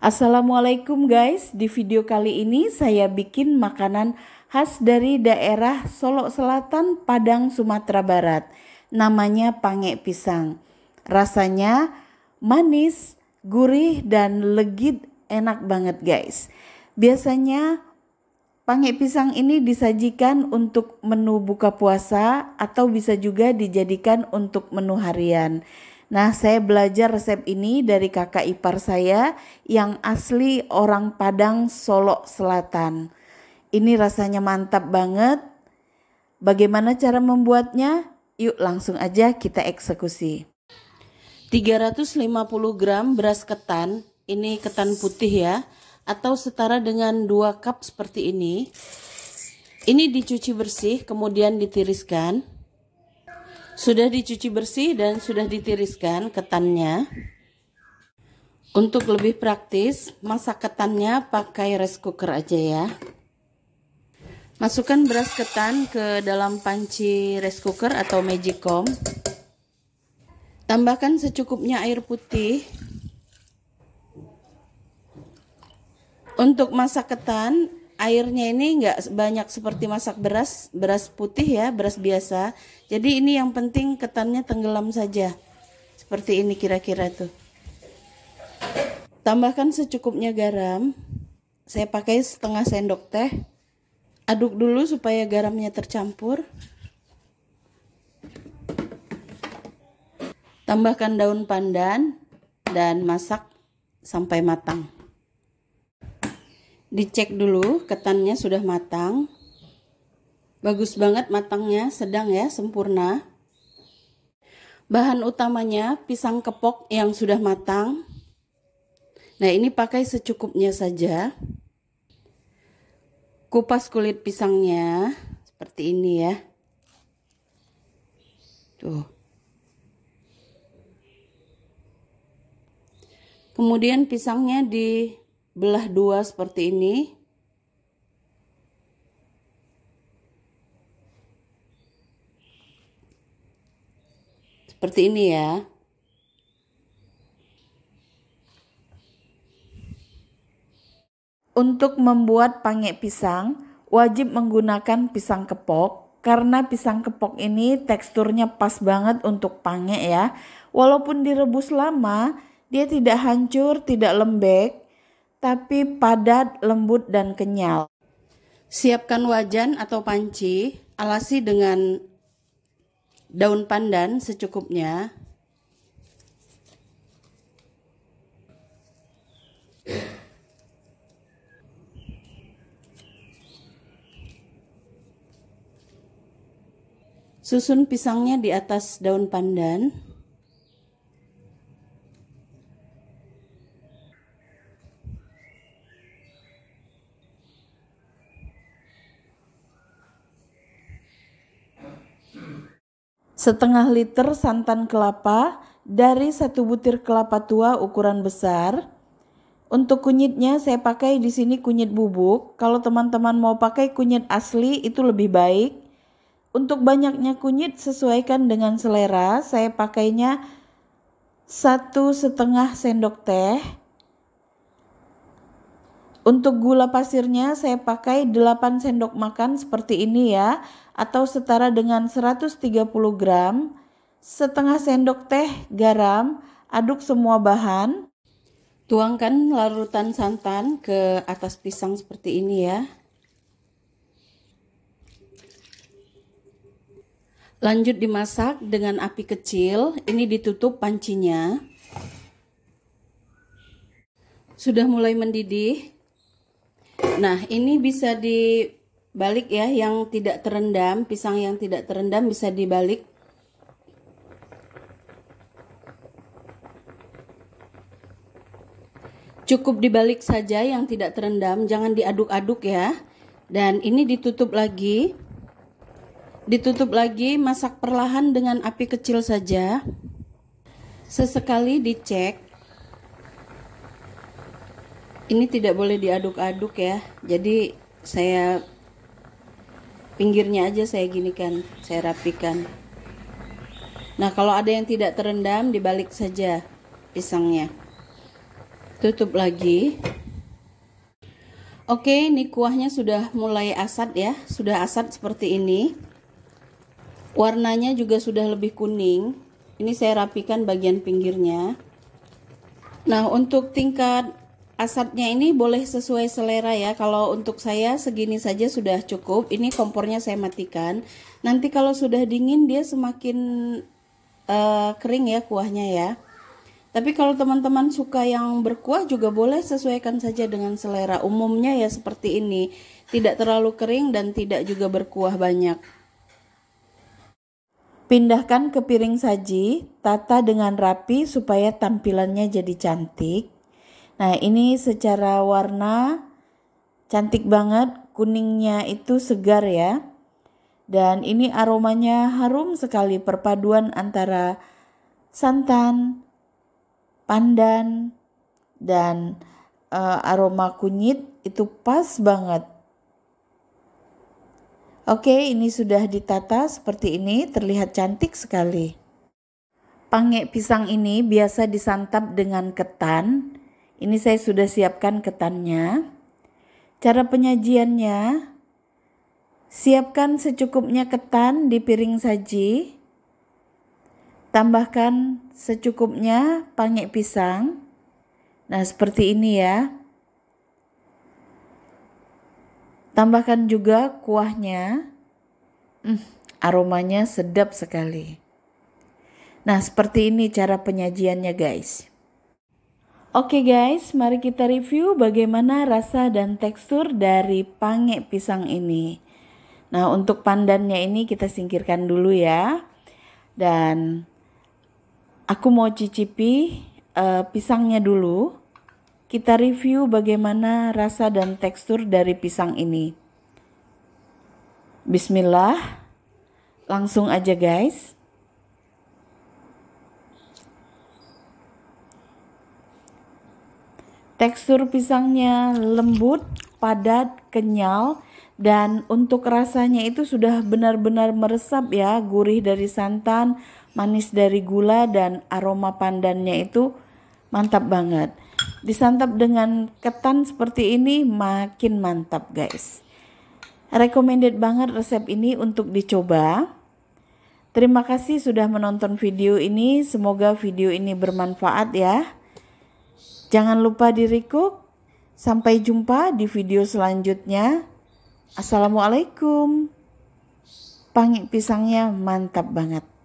Assalamualaikum guys, di video kali ini saya bikin makanan khas dari daerah Solo Selatan, Padang, Sumatera Barat. Namanya pangek pisang. Rasanya manis, gurih, dan legit enak banget guys. Biasanya pangek pisang ini disajikan untuk menu buka puasa atau bisa juga dijadikan untuk menu harian. Nah, saya belajar resep ini dari kakak ipar saya yang asli orang Padang, Solo Selatan. Ini rasanya mantap banget. Bagaimana cara membuatnya? Yuk langsung aja kita eksekusi. 350 gram beras ketan, ini ketan putih ya, atau setara dengan 2 cup seperti ini. Ini dicuci bersih kemudian ditiriskan. Sudah dicuci bersih dan sudah ditiriskan ketannya. Untuk lebih praktis, masak ketannya pakai rice cooker aja ya. Masukkan beras ketan ke dalam panci rice cooker atau magicom. Tambahkan secukupnya air putih. Untuk masak ketan, airnya ini nggak banyak seperti masak beras beras putih ya beras biasa jadi ini yang penting ketannya tenggelam saja seperti ini kira-kira tuh tambahkan secukupnya garam saya pakai setengah sendok teh aduk dulu supaya garamnya tercampur tambahkan daun pandan dan masak sampai matang dicek dulu ketannya sudah matang bagus banget matangnya sedang ya sempurna bahan utamanya pisang kepok yang sudah matang nah ini pakai secukupnya saja kupas kulit pisangnya seperti ini ya tuh kemudian pisangnya di belah dua seperti ini seperti ini ya Untuk membuat pange pisang, wajib menggunakan pisang kepok karena pisang kepok ini teksturnya pas banget untuk pange ya. Walaupun direbus lama, dia tidak hancur, tidak lembek, tapi padat, lembut, dan kenyal. Siapkan wajan atau panci, alasi dengan daun pandan secukupnya. Susun pisangnya di atas daun pandan. setengah liter santan kelapa dari satu butir kelapa tua ukuran besar. Untuk kunyitnya saya pakai di sini kunyit bubuk. Kalau teman-teman mau pakai kunyit asli itu lebih baik. Untuk banyaknya kunyit sesuaikan dengan selera. Saya pakainya satu setengah sendok teh. Untuk gula pasirnya saya pakai 8 sendok makan seperti ini ya atau setara dengan 130 gram, setengah sendok teh garam, aduk semua bahan. Tuangkan larutan santan ke atas pisang seperti ini ya. Lanjut dimasak dengan api kecil, ini ditutup pancinya. Sudah mulai mendidih, Nah, ini bisa dibalik ya yang tidak terendam, pisang yang tidak terendam bisa dibalik. Cukup dibalik saja yang tidak terendam, jangan diaduk-aduk ya. Dan ini ditutup lagi. Ditutup lagi, masak perlahan dengan api kecil saja. Sesekali dicek ini tidak boleh diaduk-aduk ya jadi saya pinggirnya aja saya gini kan, saya rapikan nah kalau ada yang tidak terendam dibalik saja pisangnya tutup lagi oke ini kuahnya sudah mulai asat ya sudah asat seperti ini warnanya juga sudah lebih kuning ini saya rapikan bagian pinggirnya nah untuk tingkat asapnya ini boleh sesuai selera ya kalau untuk saya segini saja sudah cukup ini kompornya saya matikan nanti kalau sudah dingin dia semakin uh, kering ya kuahnya ya tapi kalau teman-teman suka yang berkuah juga boleh sesuaikan saja dengan selera umumnya ya seperti ini tidak terlalu kering dan tidak juga berkuah banyak Pindahkan ke piring saji, tata dengan rapi supaya tampilannya jadi cantik. Nah, ini secara warna cantik banget, kuningnya itu segar ya. Dan ini aromanya harum sekali perpaduan antara santan, pandan, dan uh, aroma kunyit itu pas banget. Oke, ini sudah ditata seperti ini, terlihat cantik sekali. Pange pisang ini biasa disantap dengan ketan, ini saya sudah siapkan ketannya. Cara penyajiannya, siapkan secukupnya ketan di piring saji. Tambahkan secukupnya pangek pisang. Nah, seperti ini ya. Tambahkan juga kuahnya. Hmm, aromanya sedap sekali. Nah, seperti ini cara penyajiannya, guys. Oke guys, mari kita review bagaimana rasa dan tekstur dari pange pisang ini. Nah, untuk pandannya ini kita singkirkan dulu ya. Dan aku mau cicipi uh, pisangnya dulu. Kita review bagaimana rasa dan tekstur dari pisang ini. Bismillah. Langsung aja guys. Tekstur pisangnya lembut, padat, kenyal, dan untuk rasanya itu sudah benar-benar meresap ya, gurih dari santan, manis dari gula, dan aroma pandannya itu mantap banget. Disantap dengan ketan seperti ini makin mantap guys. Recommended banget resep ini untuk dicoba. Terima kasih sudah menonton video ini, semoga video ini bermanfaat ya. Jangan lupa diriku. Sampai jumpa di video selanjutnya. Assalamualaikum. Pangit pisangnya mantap banget.